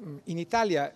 Mm, in Italia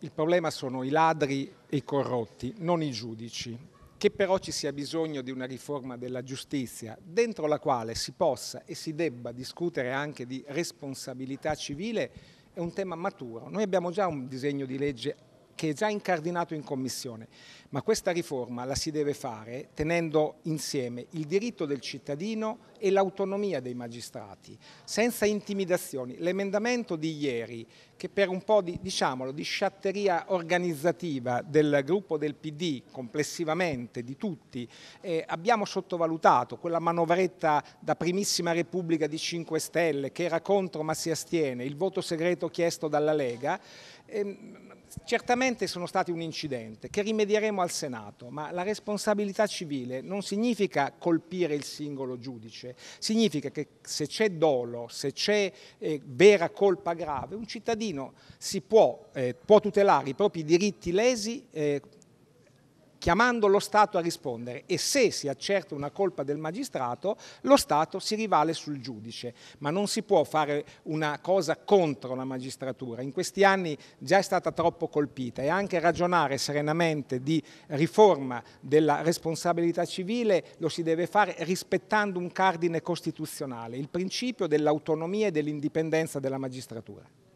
il problema sono i ladri e i corrotti, non i giudici, che però ci sia bisogno di una riforma della giustizia dentro la quale si possa e si debba discutere anche di responsabilità civile è un tema maturo. Noi abbiamo già un disegno di legge che è già incardinato in Commissione. Ma questa riforma la si deve fare tenendo insieme il diritto del cittadino e l'autonomia dei magistrati, senza intimidazioni. L'emendamento di ieri, che per un po' di, diciamolo, di sciatteria organizzativa del gruppo del PD, complessivamente di tutti, eh, abbiamo sottovalutato quella manovretta da primissima Repubblica di 5 Stelle, che era contro ma si astiene, il voto segreto chiesto dalla Lega, eh, certamente sicuramente sono stati un incidente che rimedieremo al Senato, ma la responsabilità civile non significa colpire il singolo giudice, significa che se c'è dolo, se c'è eh, vera colpa grave, un cittadino si può, eh, può tutelare i propri diritti lesi eh, chiamando lo Stato a rispondere e se si accerta una colpa del magistrato, lo Stato si rivale sul giudice, ma non si può fare una cosa contro la magistratura. In questi anni già è stata troppo colpita e anche ragionare serenamente di riforma della responsabilità civile lo si deve fare rispettando un cardine costituzionale, il principio dell'autonomia e dell'indipendenza della magistratura.